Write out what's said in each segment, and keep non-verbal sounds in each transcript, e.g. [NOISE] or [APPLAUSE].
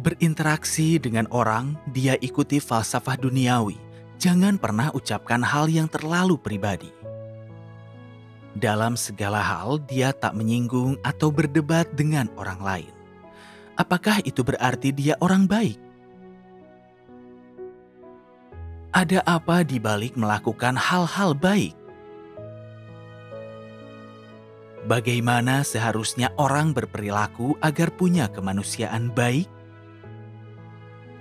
Berinteraksi dengan orang, dia ikuti falsafah duniawi. Jangan pernah ucapkan hal yang terlalu pribadi. Dalam segala hal, dia tak menyinggung atau berdebat dengan orang lain. Apakah itu berarti dia orang baik? Ada apa di balik melakukan hal-hal baik? Bagaimana seharusnya orang berperilaku agar punya kemanusiaan baik?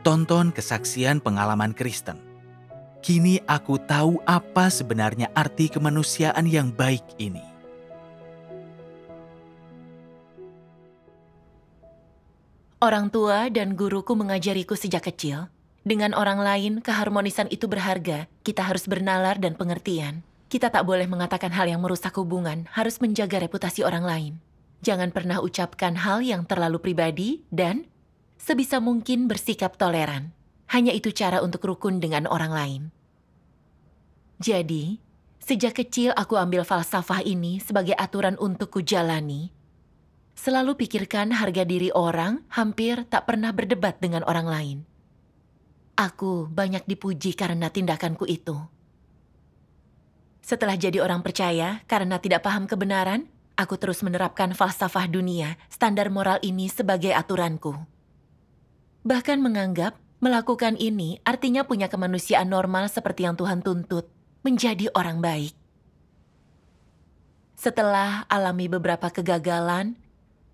tonton kesaksian pengalaman Kristen. Kini aku tahu apa sebenarnya arti kemanusiaan yang baik ini. Orang tua dan guruku mengajariku sejak kecil. Dengan orang lain, keharmonisan itu berharga. Kita harus bernalar dan pengertian. Kita tak boleh mengatakan hal yang merusak hubungan, harus menjaga reputasi orang lain. Jangan pernah ucapkan hal yang terlalu pribadi dan sebisa mungkin bersikap toleran. Hanya itu cara untuk rukun dengan orang lain. Jadi, sejak kecil aku ambil falsafah ini sebagai aturan untuk kujalani. Selalu pikirkan harga diri orang hampir tak pernah berdebat dengan orang lain. Aku banyak dipuji karena tindakanku itu. Setelah jadi orang percaya karena tidak paham kebenaran, aku terus menerapkan falsafah dunia, standar moral ini sebagai aturanku bahkan menganggap melakukan ini artinya punya kemanusiaan normal seperti yang Tuhan tuntut, menjadi orang baik. Setelah alami beberapa kegagalan,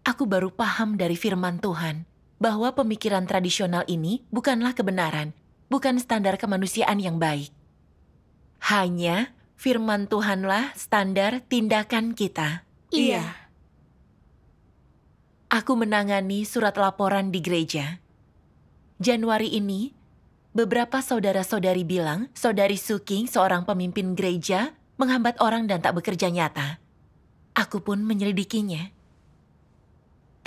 aku baru paham dari firman Tuhan bahwa pemikiran tradisional ini bukanlah kebenaran, bukan standar kemanusiaan yang baik. Hanya firman Tuhanlah standar tindakan kita. Iya. Aku menangani surat laporan di gereja. Januari ini, beberapa saudara-saudari bilang saudari Suking, seorang pemimpin gereja, menghambat orang dan tak bekerja nyata. Aku pun menyelidikinya.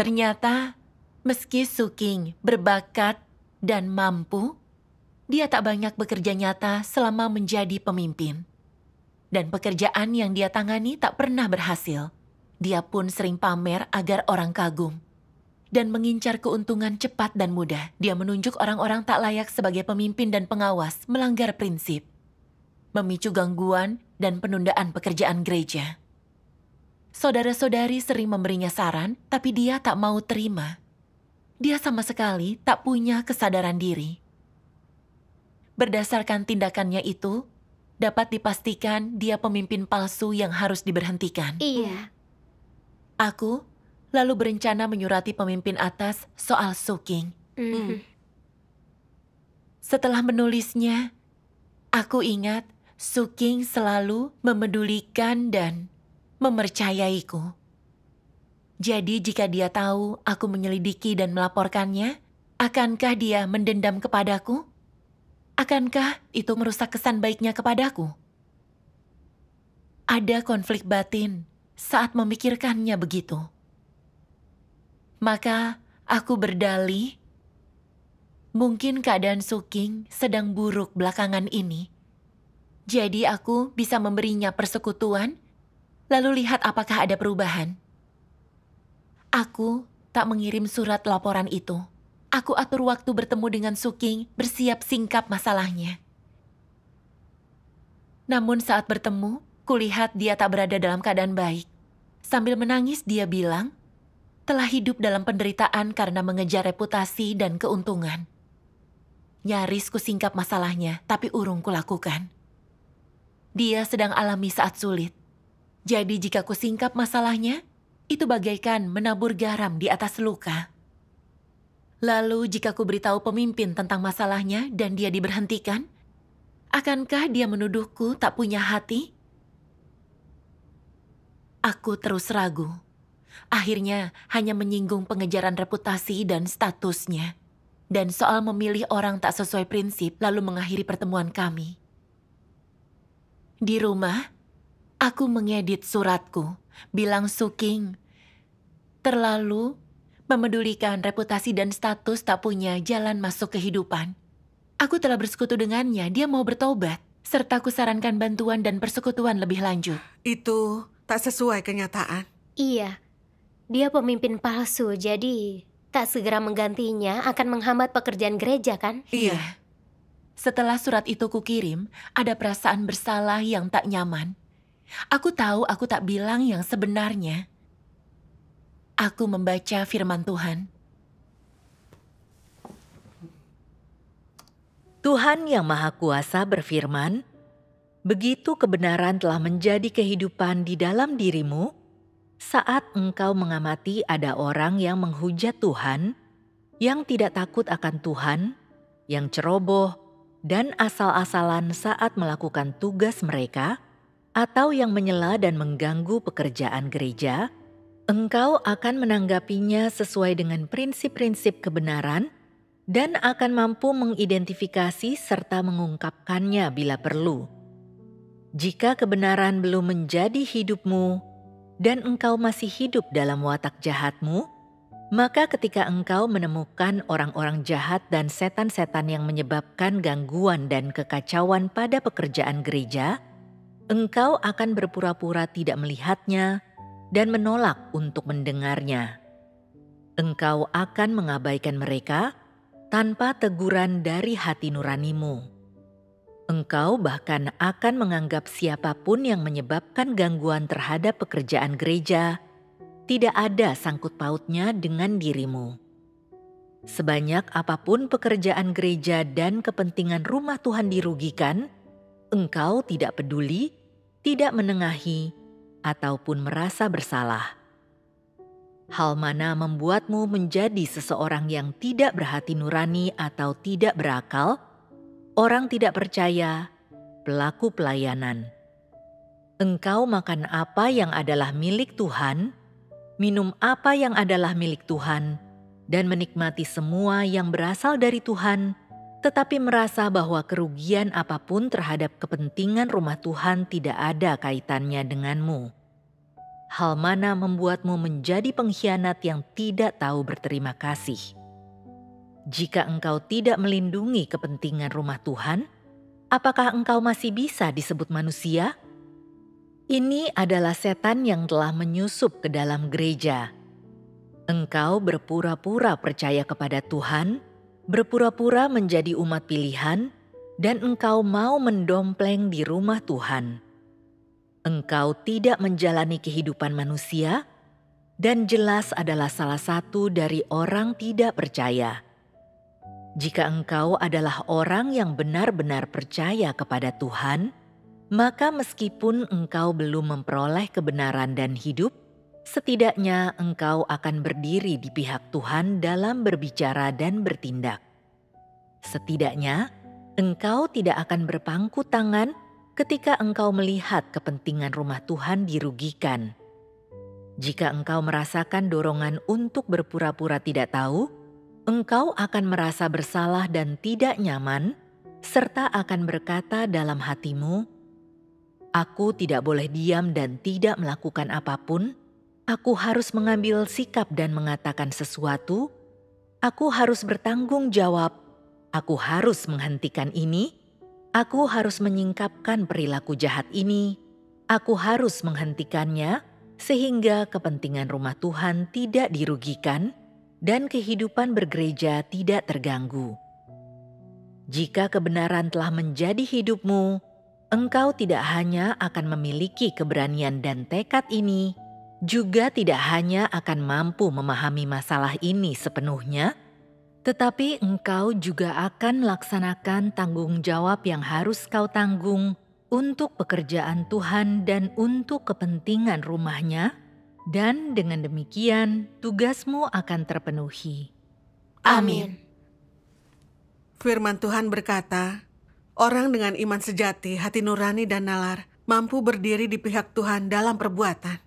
Ternyata, meski Suking berbakat dan mampu, dia tak banyak bekerja nyata selama menjadi pemimpin. Dan pekerjaan yang dia tangani tak pernah berhasil. Dia pun sering pamer agar orang kagum dan mengincar keuntungan cepat dan mudah. Dia menunjuk orang-orang tak layak sebagai pemimpin dan pengawas, melanggar prinsip, memicu gangguan dan penundaan pekerjaan gereja. Saudara-saudari sering memberinya saran, tapi dia tak mau terima. Dia sama sekali tak punya kesadaran diri. Berdasarkan tindakannya itu, dapat dipastikan dia pemimpin palsu yang harus diberhentikan. Iya. Aku lalu berencana menyurati pemimpin atas soal Suking. Mm. Mm-hmm. Setelah menulisnya, aku ingat Suking selalu memedulikan dan memercayaiku. Jadi jika dia tahu aku menyelidiki dan melaporkannya, akankah dia mendendam kepadaku? Akankah itu merusak kesan baiknya kepadaku? Ada konflik batin saat memikirkannya begitu. Maka aku berdalih, mungkin keadaan Suking sedang buruk belakangan ini. Jadi aku bisa memberinya persekutuan, lalu lihat apakah ada perubahan. Aku tak mengirim surat laporan itu. Aku atur waktu bertemu dengan Suking bersiap singkap masalahnya. Namun saat bertemu, kulihat dia tak berada dalam keadaan baik. Sambil menangis dia bilang, telah hidup dalam penderitaan karena mengejar reputasi dan keuntungan. Nyaris kusingkap masalahnya, tapi urung lakukan. Dia sedang alami saat sulit. Jadi jika kusingkap masalahnya, itu bagaikan menabur garam di atas luka. Lalu jika ku beritahu pemimpin tentang masalahnya dan dia diberhentikan, akankah dia menuduhku tak punya hati? Aku terus ragu akhirnya hanya menyinggung pengejaran reputasi dan statusnya. Dan soal memilih orang tak sesuai prinsip lalu mengakhiri pertemuan kami. Di rumah, aku mengedit suratku, bilang Suking, terlalu memedulikan reputasi dan status tak punya jalan masuk kehidupan. Aku telah bersekutu dengannya, dia mau bertobat. Serta kusarankan bantuan dan persekutuan lebih lanjut. Itu tak sesuai kenyataan. Iya, dia pemimpin palsu, jadi tak segera menggantinya akan menghambat pekerjaan gereja, kan? Iya. Setelah surat itu kukirim, ada perasaan bersalah yang tak nyaman. Aku tahu aku tak bilang yang sebenarnya. Aku membaca firman Tuhan. Tuhan yang Maha Kuasa berfirman, Begitu kebenaran telah menjadi kehidupan di dalam dirimu, saat engkau mengamati ada orang yang menghujat Tuhan, yang tidak takut akan Tuhan, yang ceroboh, dan asal-asalan saat melakukan tugas mereka, atau yang menyela dan mengganggu pekerjaan gereja, engkau akan menanggapinya sesuai dengan prinsip-prinsip kebenaran dan akan mampu mengidentifikasi serta mengungkapkannya bila perlu. Jika kebenaran belum menjadi hidupmu, dan engkau masih hidup dalam watak jahatmu, maka ketika engkau menemukan orang-orang jahat dan setan-setan yang menyebabkan gangguan dan kekacauan pada pekerjaan gereja, engkau akan berpura-pura tidak melihatnya dan menolak untuk mendengarnya. Engkau akan mengabaikan mereka tanpa teguran dari hati nuranimu. Engkau bahkan akan menganggap siapapun yang menyebabkan gangguan terhadap pekerjaan gereja tidak ada sangkut pautnya dengan dirimu. Sebanyak apapun pekerjaan gereja dan kepentingan rumah Tuhan dirugikan, engkau tidak peduli, tidak menengahi, ataupun merasa bersalah. Hal mana membuatmu menjadi seseorang yang tidak berhati nurani atau tidak berakal? Orang tidak percaya, pelaku pelayanan. Engkau makan apa yang adalah milik Tuhan, minum apa yang adalah milik Tuhan, dan menikmati semua yang berasal dari Tuhan, tetapi merasa bahwa kerugian apapun terhadap kepentingan rumah Tuhan tidak ada kaitannya denganmu. Hal mana membuatmu menjadi pengkhianat yang tidak tahu berterima kasih? jika engkau tidak melindungi kepentingan rumah Tuhan, apakah engkau masih bisa disebut manusia? Ini adalah setan yang telah menyusup ke dalam gereja. Engkau berpura-pura percaya kepada Tuhan, berpura-pura menjadi umat pilihan, dan engkau mau mendompleng di rumah Tuhan. Engkau tidak menjalani kehidupan manusia, dan jelas adalah salah satu dari orang tidak percaya. Jika engkau adalah orang yang benar-benar percaya kepada Tuhan, maka meskipun engkau belum memperoleh kebenaran dan hidup, setidaknya engkau akan berdiri di pihak Tuhan dalam berbicara dan bertindak. Setidaknya engkau tidak akan berpangku tangan ketika engkau melihat kepentingan rumah Tuhan dirugikan. Jika engkau merasakan dorongan untuk berpura-pura tidak tahu, engkau akan merasa bersalah dan tidak nyaman, serta akan berkata dalam hatimu, "Aku tidak boleh diam dan tidak melakukan apapun. Aku harus mengambil sikap dan mengatakan sesuatu. Aku harus bertanggung jawab. Aku harus menghentikan ini. Aku harus menyingkapkan perilaku jahat ini. Aku harus menghentikannya." Sehingga kepentingan rumah Tuhan tidak dirugikan, dan kehidupan bergereja tidak terganggu. Jika kebenaran telah menjadi hidupmu, engkau tidak hanya akan memiliki keberanian dan tekad ini, juga tidak hanya akan mampu memahami masalah ini sepenuhnya, tetapi engkau juga akan melaksanakan tanggung jawab yang harus kau tanggung untuk pekerjaan Tuhan dan untuk kepentingan rumahnya dan dengan demikian tugasmu akan terpenuhi. Amin. Firman Tuhan berkata, orang dengan iman sejati, hati nurani dan nalar mampu berdiri di pihak Tuhan dalam perbuatan.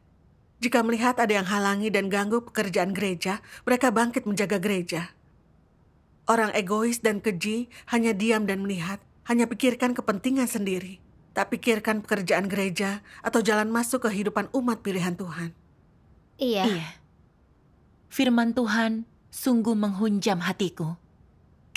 Jika melihat ada yang halangi dan ganggu pekerjaan gereja, mereka bangkit menjaga gereja. Orang egois dan keji hanya diam dan melihat, hanya pikirkan kepentingan sendiri. Tak pikirkan pekerjaan gereja atau jalan masuk kehidupan umat pilihan Tuhan. Iya. iya. Firman Tuhan sungguh menghunjam hatiku.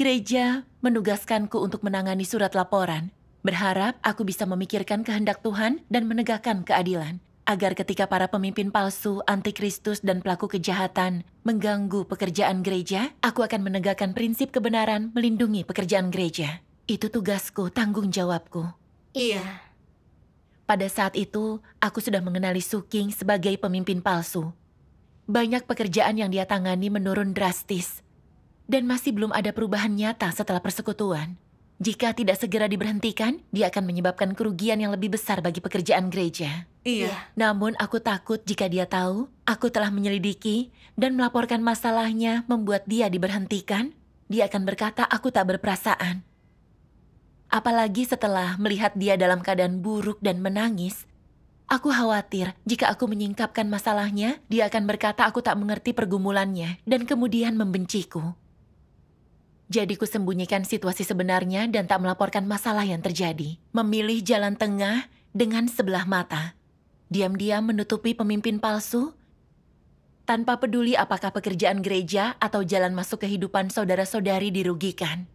Gereja menugaskanku untuk menangani surat laporan. Berharap aku bisa memikirkan kehendak Tuhan dan menegakkan keadilan. Agar ketika para pemimpin palsu, antikristus, dan pelaku kejahatan mengganggu pekerjaan gereja, aku akan menegakkan prinsip kebenaran melindungi pekerjaan gereja. Itu tugasku, tanggung jawabku. Iya. Pada saat itu, aku sudah mengenali Suking sebagai pemimpin palsu. Banyak pekerjaan yang dia tangani menurun drastis. Dan masih belum ada perubahan nyata setelah persekutuan. Jika tidak segera diberhentikan, dia akan menyebabkan kerugian yang lebih besar bagi pekerjaan gereja. Iya. Namun aku takut jika dia tahu, aku telah menyelidiki dan melaporkan masalahnya membuat dia diberhentikan, dia akan berkata aku tak berperasaan. Apalagi setelah melihat dia dalam keadaan buruk dan menangis, aku khawatir jika aku menyingkapkan masalahnya, dia akan berkata aku tak mengerti pergumulannya dan kemudian membenciku. Jadi ku sembunyikan situasi sebenarnya dan tak melaporkan masalah yang terjadi. Memilih jalan tengah dengan sebelah mata. Diam-diam menutupi pemimpin palsu, tanpa peduli apakah pekerjaan gereja atau jalan masuk kehidupan saudara-saudari dirugikan.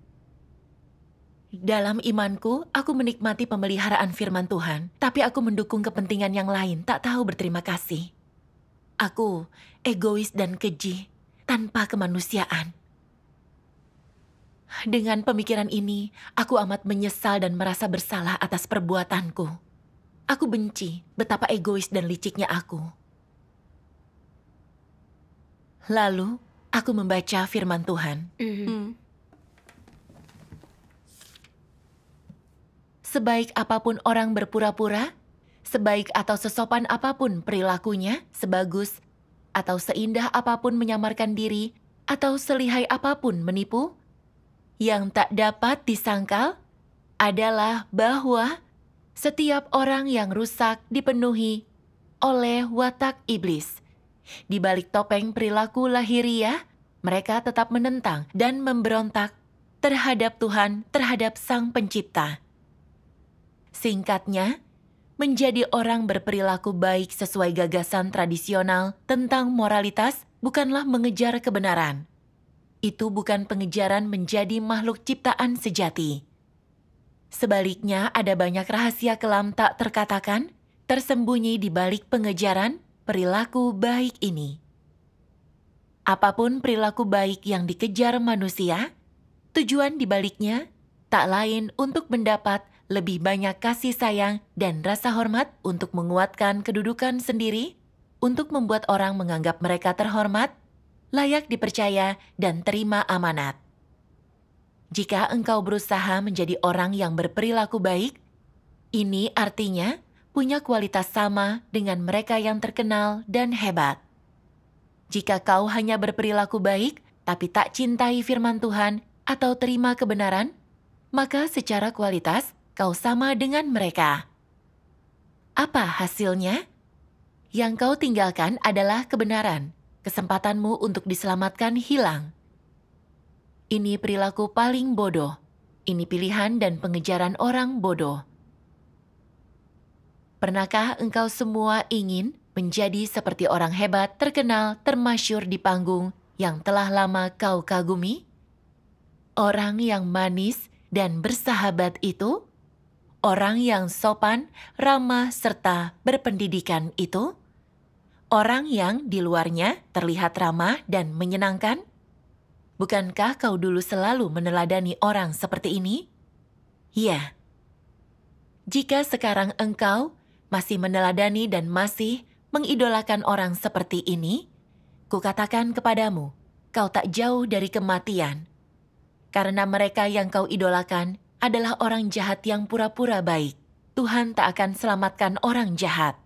Dalam imanku, aku menikmati pemeliharaan firman Tuhan, tapi aku mendukung kepentingan yang lain, tak tahu berterima kasih. Aku egois dan keji, tanpa kemanusiaan. Dengan pemikiran ini, aku amat menyesal dan merasa bersalah atas perbuatanku. Aku benci betapa egois dan liciknya aku. Lalu, aku membaca firman Tuhan. Mm-hmm. Mm -hmm. sebaik apapun orang berpura-pura, sebaik atau sesopan apapun perilakunya, sebagus atau seindah apapun menyamarkan diri, atau selihai apapun menipu, yang tak dapat disangkal adalah bahwa setiap orang yang rusak dipenuhi oleh watak iblis. Di balik topeng perilaku lahiriah, mereka tetap menentang dan memberontak terhadap Tuhan, terhadap Sang Pencipta. Singkatnya, menjadi orang berperilaku baik sesuai gagasan tradisional tentang moralitas bukanlah mengejar kebenaran. Itu bukan pengejaran menjadi makhluk ciptaan sejati. Sebaliknya, ada banyak rahasia kelam tak terkatakan, tersembunyi di balik pengejaran perilaku baik ini. Apapun perilaku baik yang dikejar manusia, tujuan dibaliknya tak lain untuk mendapat lebih banyak kasih sayang dan rasa hormat untuk menguatkan kedudukan sendiri, untuk membuat orang menganggap mereka terhormat, layak dipercaya, dan terima amanat. Jika engkau berusaha menjadi orang yang berperilaku baik, ini artinya punya kualitas sama dengan mereka yang terkenal dan hebat. Jika kau hanya berperilaku baik tapi tak cintai firman Tuhan atau terima kebenaran, maka secara kualitas kau sama dengan mereka. Apa hasilnya? Yang kau tinggalkan adalah kebenaran. Kesempatanmu untuk diselamatkan hilang. Ini perilaku paling bodoh. Ini pilihan dan pengejaran orang bodoh. Pernahkah engkau semua ingin menjadi seperti orang hebat, terkenal, termasyur di panggung yang telah lama kau kagumi? Orang yang manis dan bersahabat itu orang yang sopan, ramah, serta berpendidikan itu? Orang yang di luarnya terlihat ramah dan menyenangkan? Bukankah kau dulu selalu meneladani orang seperti ini? Ya. Jika sekarang engkau masih meneladani dan masih mengidolakan orang seperti ini, kukatakan kepadamu, kau tak jauh dari kematian. Karena mereka yang kau idolakan adalah orang jahat yang pura-pura baik. Tuhan tak akan selamatkan orang jahat.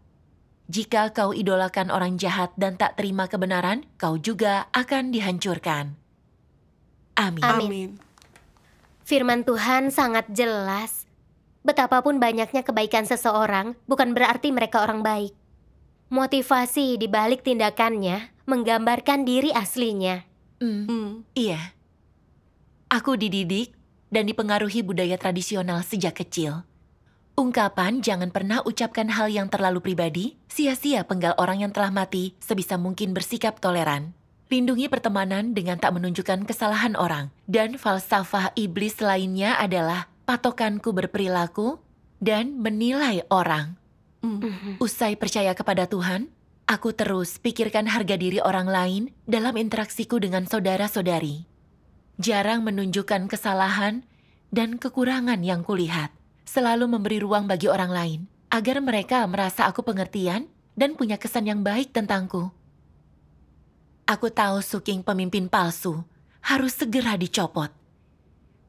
Jika kau idolakan orang jahat dan tak terima kebenaran, kau juga akan dihancurkan. Amin. Amin. Firman Tuhan sangat jelas. Betapapun banyaknya kebaikan seseorang, bukan berarti mereka orang baik. Motivasi di balik tindakannya menggambarkan diri aslinya. Mm. Mm. Iya. Aku dididik dan dipengaruhi budaya tradisional sejak kecil. Ungkapan jangan pernah ucapkan hal yang terlalu pribadi, sia-sia penggal orang yang telah mati, sebisa mungkin bersikap toleran. Lindungi pertemanan dengan tak menunjukkan kesalahan orang. Dan falsafah iblis lainnya adalah patokanku berperilaku dan menilai orang. Mm. Mm-hmm. Usai percaya kepada Tuhan, aku terus pikirkan harga diri orang lain dalam interaksiku dengan saudara-saudari jarang menunjukkan kesalahan dan kekurangan yang kulihat. Selalu memberi ruang bagi orang lain agar mereka merasa aku pengertian dan punya kesan yang baik tentangku. Aku tahu Suking pemimpin palsu harus segera dicopot.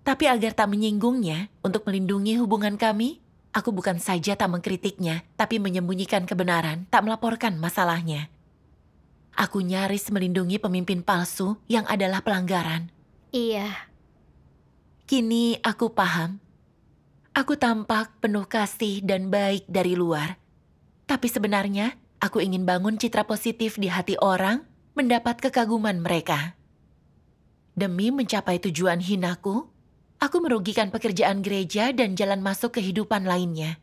Tapi agar tak menyinggungnya untuk melindungi hubungan kami, aku bukan saja tak mengkritiknya, tapi menyembunyikan kebenaran, tak melaporkan masalahnya. Aku nyaris melindungi pemimpin palsu yang adalah pelanggaran. Iya. Kini aku paham. Aku tampak penuh kasih dan baik dari luar. Tapi sebenarnya, aku ingin bangun citra positif di hati orang, mendapat kekaguman mereka. Demi mencapai tujuan hinaku, aku merugikan pekerjaan gereja dan jalan masuk kehidupan lainnya.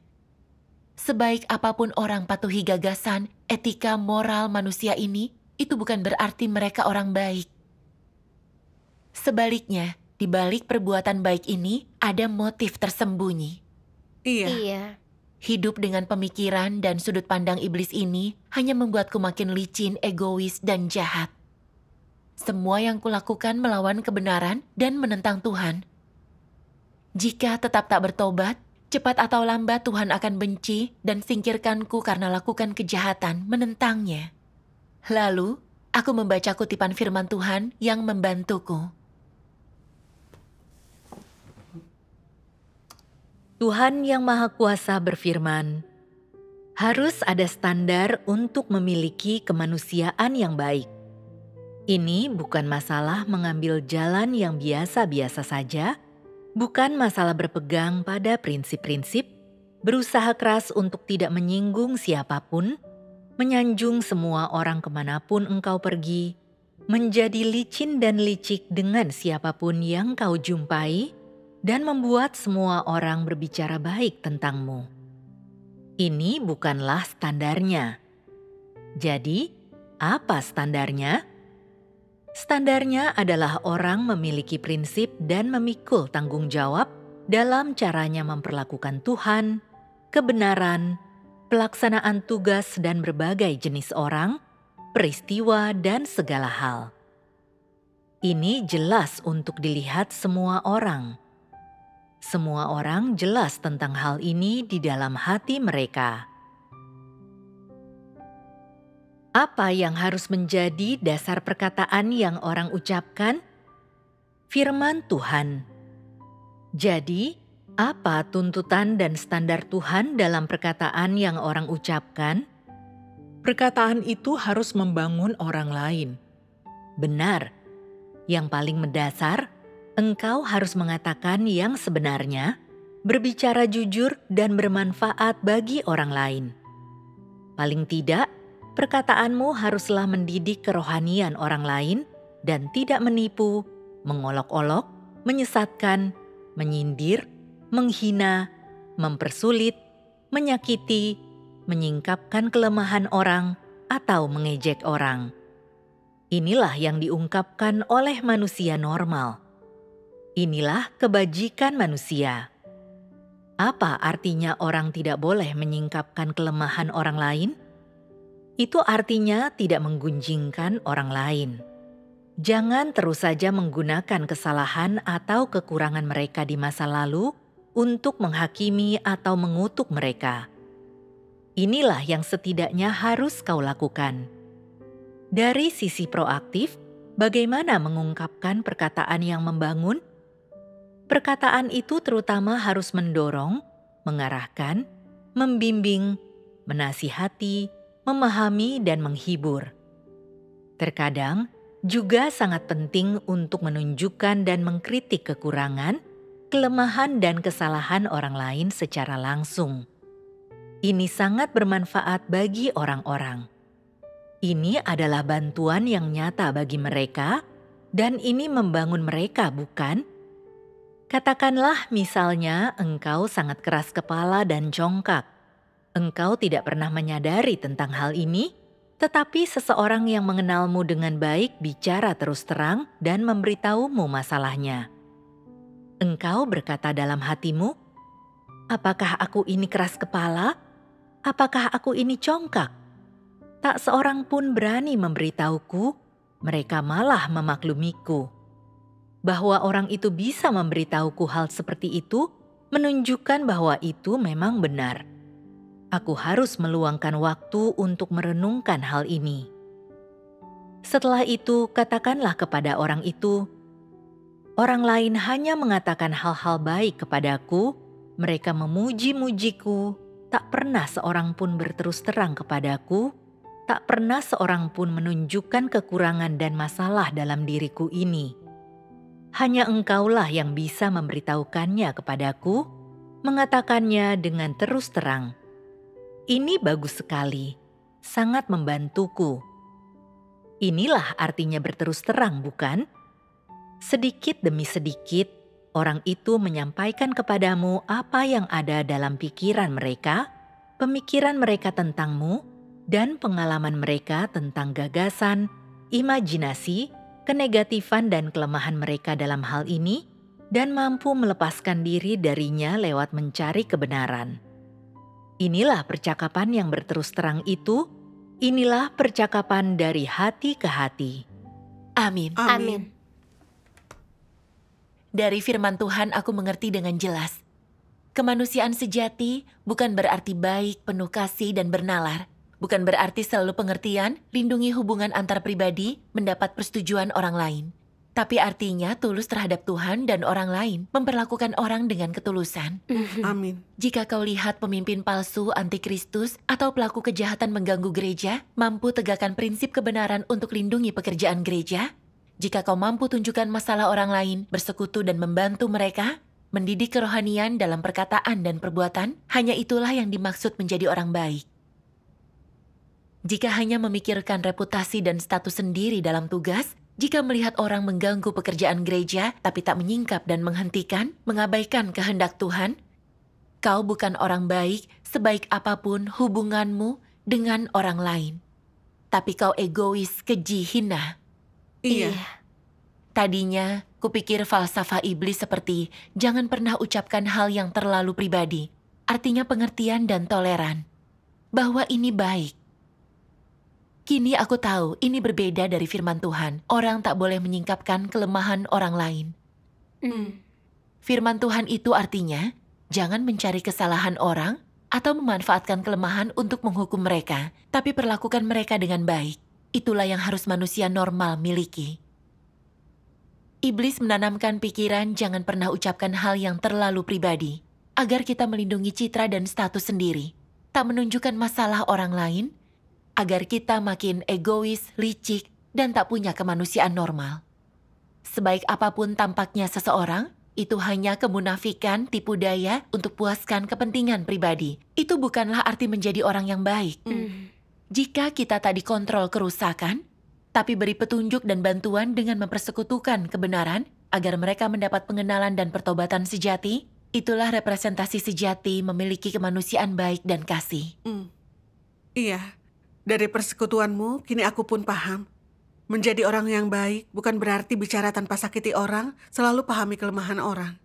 Sebaik apapun orang patuhi gagasan, etika, moral manusia ini, itu bukan berarti mereka orang baik. Sebaliknya, di balik perbuatan baik ini ada motif tersembunyi. Iya. Iya. Hidup dengan pemikiran dan sudut pandang iblis ini hanya membuatku makin licin, egois, dan jahat. Semua yang kulakukan melawan kebenaran dan menentang Tuhan. Jika tetap tak bertobat, cepat atau lambat Tuhan akan benci dan singkirkanku karena lakukan kejahatan menentangnya. Lalu, aku membaca kutipan firman Tuhan yang membantuku. Tuhan yang Maha Kuasa berfirman, harus ada standar untuk memiliki kemanusiaan yang baik. Ini bukan masalah mengambil jalan yang biasa-biasa saja, bukan masalah berpegang pada prinsip-prinsip, berusaha keras untuk tidak menyinggung siapapun, menyanjung semua orang kemanapun engkau pergi, menjadi licin dan licik dengan siapapun yang kau jumpai, dan membuat semua orang berbicara baik tentangmu. Ini bukanlah standarnya. Jadi, apa standarnya? Standarnya adalah orang memiliki prinsip dan memikul tanggung jawab dalam caranya memperlakukan Tuhan, kebenaran, pelaksanaan tugas dan berbagai jenis orang, peristiwa dan segala hal. Ini jelas untuk dilihat semua orang semua orang jelas tentang hal ini di dalam hati mereka. Apa yang harus menjadi dasar perkataan yang orang ucapkan? Firman Tuhan. Jadi, apa tuntutan dan standar Tuhan dalam perkataan yang orang ucapkan? Perkataan itu harus membangun orang lain. Benar, yang paling mendasar Engkau harus mengatakan yang sebenarnya, berbicara jujur, dan bermanfaat bagi orang lain. Paling tidak, perkataanmu haruslah mendidik kerohanian orang lain dan tidak menipu, mengolok-olok, menyesatkan, menyindir, menghina, mempersulit, menyakiti, menyingkapkan kelemahan orang, atau mengejek orang. Inilah yang diungkapkan oleh manusia normal Inilah kebajikan manusia. Apa artinya orang tidak boleh menyingkapkan kelemahan orang lain? Itu artinya tidak menggunjingkan orang lain. Jangan terus saja menggunakan kesalahan atau kekurangan mereka di masa lalu untuk menghakimi atau mengutuk mereka. Inilah yang setidaknya harus kau lakukan. Dari sisi proaktif, bagaimana mengungkapkan perkataan yang membangun Perkataan itu terutama harus mendorong, mengarahkan, membimbing, menasihati, memahami, dan menghibur. Terkadang juga sangat penting untuk menunjukkan dan mengkritik kekurangan, kelemahan, dan kesalahan orang lain secara langsung. Ini sangat bermanfaat bagi orang-orang. Ini adalah bantuan yang nyata bagi mereka, dan ini membangun mereka, bukan? Katakanlah misalnya engkau sangat keras kepala dan congkak. Engkau tidak pernah menyadari tentang hal ini, tetapi seseorang yang mengenalmu dengan baik bicara terus terang dan memberitahumu masalahnya. Engkau berkata dalam hatimu, "Apakah aku ini keras kepala? Apakah aku ini congkak?" Tak seorang pun berani memberitahuku, mereka malah memaklumiku bahwa orang itu bisa memberitahuku hal seperti itu menunjukkan bahwa itu memang benar. Aku harus meluangkan waktu untuk merenungkan hal ini. Setelah itu, katakanlah kepada orang itu, "Orang lain hanya mengatakan hal-hal baik kepadaku, mereka memuji-mujiku, tak pernah seorang pun berterus terang kepadaku, tak pernah seorang pun menunjukkan kekurangan dan masalah dalam diriku ini." hanya engkaulah yang bisa memberitahukannya kepadaku, mengatakannya dengan terus terang. Ini bagus sekali, sangat membantuku. Inilah artinya berterus terang, bukan? Sedikit demi sedikit, orang itu menyampaikan kepadamu apa yang ada dalam pikiran mereka, pemikiran mereka tentangmu, dan pengalaman mereka tentang gagasan, imajinasi, kenegatifan dan kelemahan mereka dalam hal ini dan mampu melepaskan diri darinya lewat mencari kebenaran. Inilah percakapan yang berterus terang itu, inilah percakapan dari hati ke hati. Amin. Amin. Dari firman Tuhan aku mengerti dengan jelas. Kemanusiaan sejati bukan berarti baik, penuh kasih, dan bernalar, bukan berarti selalu pengertian, lindungi hubungan antar pribadi, mendapat persetujuan orang lain. Tapi artinya tulus terhadap Tuhan dan orang lain, memperlakukan orang dengan ketulusan. Mhm. Amin. Jika kau lihat pemimpin palsu, antikristus, atau pelaku kejahatan mengganggu gereja, mampu tegakkan prinsip kebenaran untuk lindungi pekerjaan gereja. Jika kau mampu tunjukkan masalah orang lain, bersekutu dan membantu mereka, mendidik kerohanian dalam perkataan dan perbuatan, hanya itulah yang dimaksud menjadi orang baik. Jika hanya memikirkan reputasi dan status sendiri dalam tugas, jika melihat orang mengganggu pekerjaan gereja tapi tak menyingkap dan menghentikan, mengabaikan kehendak Tuhan, kau bukan orang baik sebaik apapun hubunganmu dengan orang lain. Tapi kau egois, keji, hina. Iya. iya. Tadinya, kupikir falsafah iblis seperti jangan pernah ucapkan hal yang terlalu pribadi, artinya pengertian dan toleran, bahwa ini baik. Kini aku tahu ini berbeda dari firman Tuhan. Orang tak boleh menyingkapkan kelemahan orang lain. Hmm. Firman Tuhan itu artinya, jangan mencari kesalahan orang atau memanfaatkan kelemahan untuk menghukum mereka, tapi perlakukan mereka dengan baik. Itulah yang harus manusia normal miliki. Iblis menanamkan pikiran jangan pernah ucapkan hal yang terlalu pribadi, agar kita melindungi citra dan status sendiri. Tak menunjukkan masalah orang lain, agar kita makin egois, licik, dan tak punya kemanusiaan normal. Sebaik apapun tampaknya seseorang, itu hanya kemunafikan, tipu daya untuk puaskan kepentingan pribadi. Itu bukanlah arti menjadi orang yang baik. Mm. Jika kita tak dikontrol kerusakan, tapi beri petunjuk dan bantuan dengan mempersekutukan kebenaran agar mereka mendapat pengenalan dan pertobatan sejati, itulah representasi sejati memiliki kemanusiaan baik dan kasih. Mm. Iya. Dari persekutuanmu, kini aku pun paham. Menjadi orang yang baik bukan berarti bicara tanpa sakiti orang, selalu pahami kelemahan orang.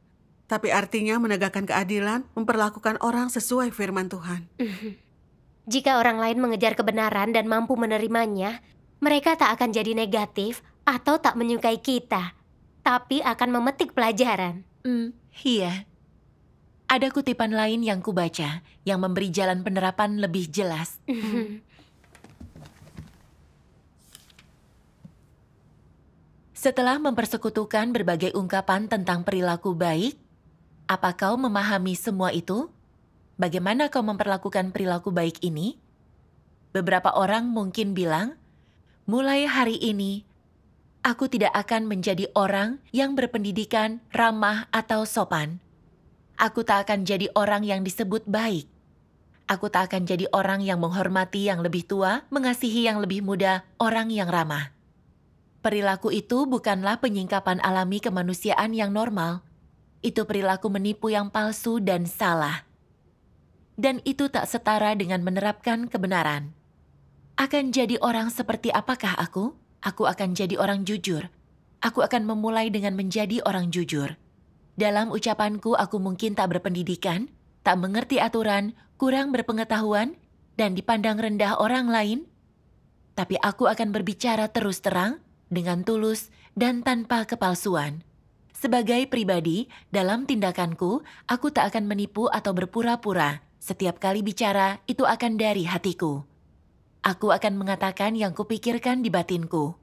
Tapi artinya menegakkan keadilan, memperlakukan orang sesuai firman Tuhan. Mhm. Jika orang lain mengejar kebenaran dan mampu menerimanya, mereka tak akan jadi negatif atau tak menyukai kita, tapi akan memetik pelajaran. Mm, iya. Ada kutipan lain yang kubaca yang memberi jalan penerapan lebih jelas. Mhm. Setelah mempersekutukan berbagai ungkapan tentang perilaku baik, apa kau memahami semua itu? Bagaimana kau memperlakukan perilaku baik ini? Beberapa orang mungkin bilang, "Mulai hari ini, aku tidak akan menjadi orang yang berpendidikan, ramah, atau sopan. Aku tak akan jadi orang yang disebut baik. Aku tak akan jadi orang yang menghormati yang lebih tua, mengasihi yang lebih muda, orang yang ramah." Perilaku itu bukanlah penyingkapan alami kemanusiaan yang normal. Itu perilaku menipu yang palsu dan salah. Dan itu tak setara dengan menerapkan kebenaran. Akan jadi orang seperti apakah aku? Aku akan jadi orang jujur. Aku akan memulai dengan menjadi orang jujur. Dalam ucapanku, aku mungkin tak berpendidikan, tak mengerti aturan, kurang berpengetahuan, dan dipandang rendah orang lain. Tapi aku akan berbicara terus terang dengan tulus dan tanpa kepalsuan. Sebagai pribadi, dalam tindakanku, aku tak akan menipu atau berpura-pura. Setiap kali bicara, itu akan dari hatiku. Aku akan mengatakan yang kupikirkan di batinku.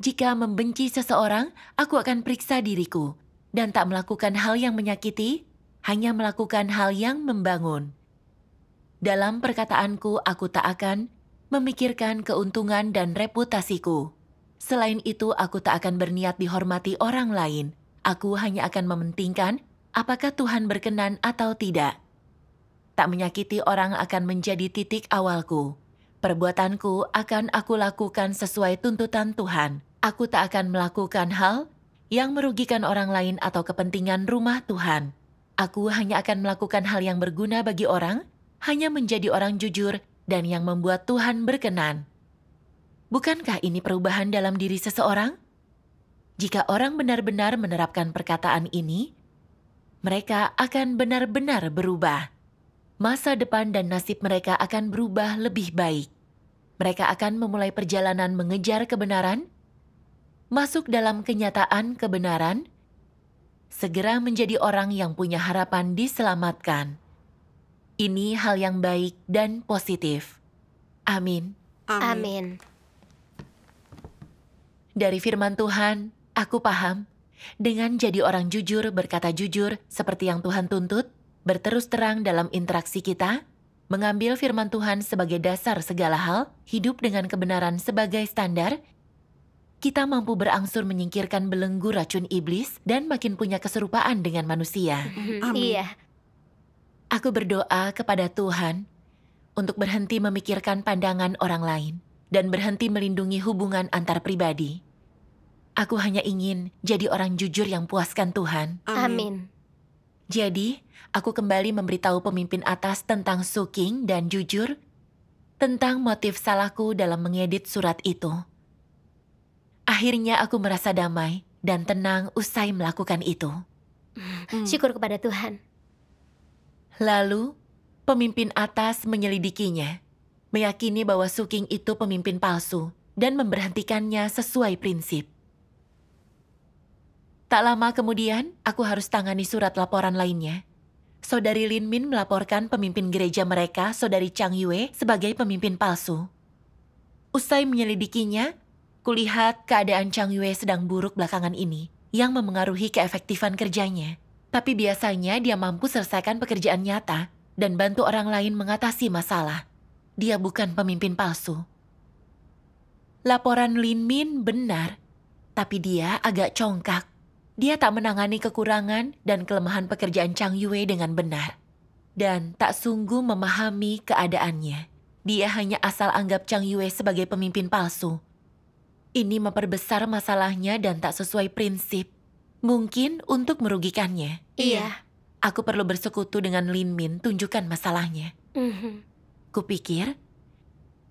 Jika membenci seseorang, aku akan periksa diriku dan tak melakukan hal yang menyakiti, hanya melakukan hal yang membangun. Dalam perkataanku, aku tak akan memikirkan keuntungan dan reputasiku. Selain itu, aku tak akan berniat dihormati orang lain. Aku hanya akan mementingkan apakah Tuhan berkenan atau tidak. Tak menyakiti orang akan menjadi titik awalku. Perbuatanku akan aku lakukan sesuai tuntutan Tuhan. Aku tak akan melakukan hal yang merugikan orang lain atau kepentingan rumah Tuhan. Aku hanya akan melakukan hal yang berguna bagi orang, hanya menjadi orang jujur dan yang membuat Tuhan berkenan. Bukankah ini perubahan dalam diri seseorang? Jika orang benar-benar menerapkan perkataan ini, mereka akan benar-benar berubah. Masa depan dan nasib mereka akan berubah lebih baik. Mereka akan memulai perjalanan mengejar kebenaran, masuk dalam kenyataan kebenaran, segera menjadi orang yang punya harapan diselamatkan. Ini hal yang baik dan positif. Amin. Amin. Amin. Dari firman Tuhan, aku paham. Dengan jadi orang jujur berkata jujur seperti yang Tuhan tuntut, berterus terang dalam interaksi kita, mengambil firman Tuhan sebagai dasar segala hal, hidup dengan kebenaran sebagai standar, kita mampu berangsur menyingkirkan belenggu racun iblis dan makin punya keserupaan dengan manusia. Mhm. Amin. Iya. Aku berdoa kepada Tuhan untuk berhenti memikirkan pandangan orang lain dan berhenti melindungi hubungan antar pribadi. Aku hanya ingin jadi orang jujur yang puaskan Tuhan. Amin. Jadi, aku kembali memberitahu pemimpin atas tentang suking dan jujur tentang motif salahku dalam mengedit surat itu. Akhirnya aku merasa damai dan tenang usai melakukan itu. Hmm. [LAUGHS] Syukur kepada Tuhan. Lalu, pemimpin atas menyelidikinya meyakini bahwa Suking itu pemimpin palsu dan memberhentikannya sesuai prinsip. Tak lama kemudian, aku harus tangani surat laporan lainnya. Saudari Lin Min melaporkan pemimpin gereja mereka, Saudari Chang Yue, sebagai pemimpin palsu. Usai menyelidikinya, kulihat keadaan Chang Yue sedang buruk belakangan ini, yang memengaruhi keefektifan kerjanya. Tapi biasanya dia mampu selesaikan pekerjaan nyata dan bantu orang lain mengatasi masalah. Dia bukan pemimpin palsu. Laporan Lin Min benar, tapi dia agak congkak. Dia tak menangani kekurangan dan kelemahan pekerjaan Chang Yue dengan benar. Dan tak sungguh memahami keadaannya. Dia hanya asal anggap Chang Yue sebagai pemimpin palsu. Ini memperbesar masalahnya dan tak sesuai prinsip. Mungkin untuk merugikannya. Iya. Aku perlu bersekutu dengan Lin Min tunjukkan masalahnya. Mm -hmm. Kupikir,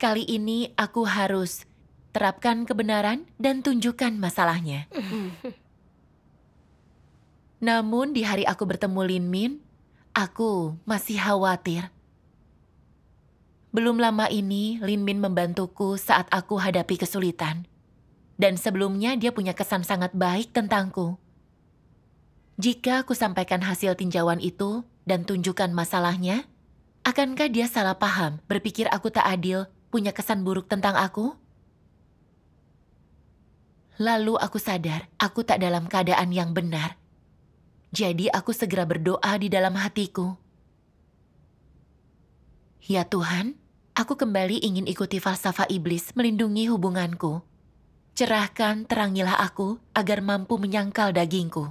kali ini aku harus terapkan kebenaran dan tunjukkan masalahnya. [LAUGHS] Namun di hari aku bertemu Lin Min, aku masih khawatir. Belum lama ini, Lin Min membantuku saat aku hadapi kesulitan. Dan sebelumnya dia punya kesan sangat baik tentangku. Jika aku sampaikan hasil tinjauan itu dan tunjukkan masalahnya, Akankah dia salah paham, berpikir aku tak adil, punya kesan buruk tentang aku? Lalu aku sadar, aku tak dalam keadaan yang benar. Jadi aku segera berdoa di dalam hatiku. Ya Tuhan, aku kembali ingin ikuti falsafah iblis melindungi hubunganku. Cerahkan, terangilah aku agar mampu menyangkal dagingku.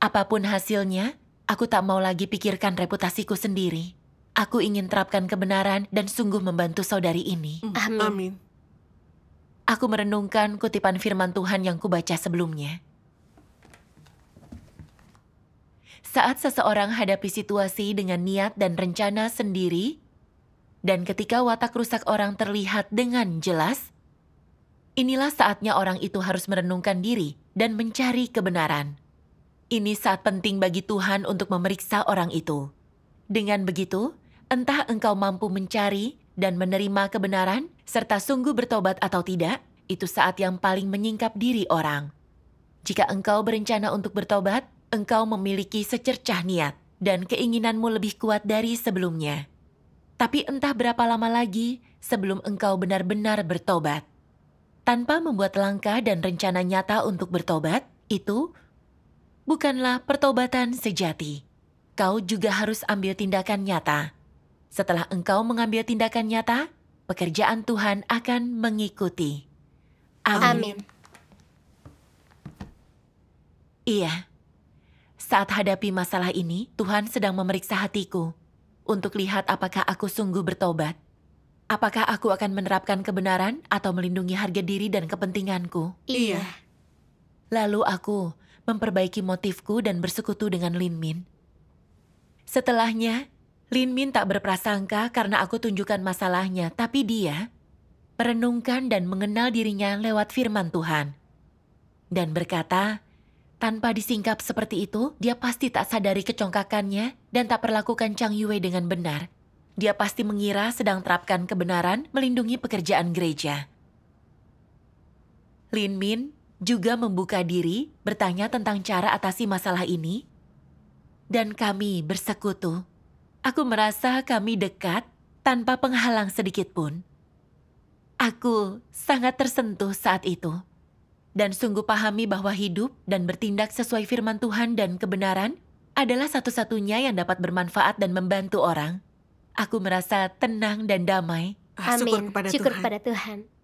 Apapun hasilnya, aku tak mau lagi pikirkan reputasiku sendiri. Aku ingin terapkan kebenaran dan sungguh membantu saudari ini. Mm. Amin. Amin. Aku merenungkan kutipan firman Tuhan yang kubaca sebelumnya. Saat seseorang hadapi situasi dengan niat dan rencana sendiri, dan ketika watak rusak orang terlihat dengan jelas, inilah saatnya orang itu harus merenungkan diri dan mencari kebenaran. Ini saat penting bagi Tuhan untuk memeriksa orang itu. Dengan begitu, entah engkau mampu mencari dan menerima kebenaran, serta sungguh bertobat atau tidak, itu saat yang paling menyingkap diri orang. Jika engkau berencana untuk bertobat, engkau memiliki secercah niat dan keinginanmu lebih kuat dari sebelumnya. Tapi entah berapa lama lagi sebelum engkau benar-benar bertobat. Tanpa membuat langkah dan rencana nyata untuk bertobat, itu bukanlah pertobatan sejati. Kau juga harus ambil tindakan nyata. Setelah engkau mengambil tindakan nyata, pekerjaan Tuhan akan mengikuti. Amin. Amin. Iya. Saat hadapi masalah ini, Tuhan sedang memeriksa hatiku untuk lihat apakah aku sungguh bertobat. Apakah aku akan menerapkan kebenaran atau melindungi harga diri dan kepentinganku? Iya. Lalu aku memperbaiki motifku dan bersekutu dengan Lin Min. Setelahnya, Lin Min tak berprasangka karena aku tunjukkan masalahnya, tapi dia merenungkan dan mengenal dirinya lewat firman Tuhan. Dan berkata, tanpa disingkap seperti itu, dia pasti tak sadari kecongkakannya dan tak perlakukan Chang Yue dengan benar. Dia pasti mengira sedang terapkan kebenaran melindungi pekerjaan gereja. Lin Min juga membuka diri bertanya tentang cara atasi masalah ini. Dan kami bersekutu. Aku merasa kami dekat tanpa penghalang sedikit pun. Aku sangat tersentuh saat itu dan sungguh pahami bahwa hidup dan bertindak sesuai firman Tuhan dan kebenaran adalah satu-satunya yang dapat bermanfaat dan membantu orang. Aku merasa tenang dan damai. Ah, Amin. Syukur kepada Syukur Tuhan. Kepada Tuhan.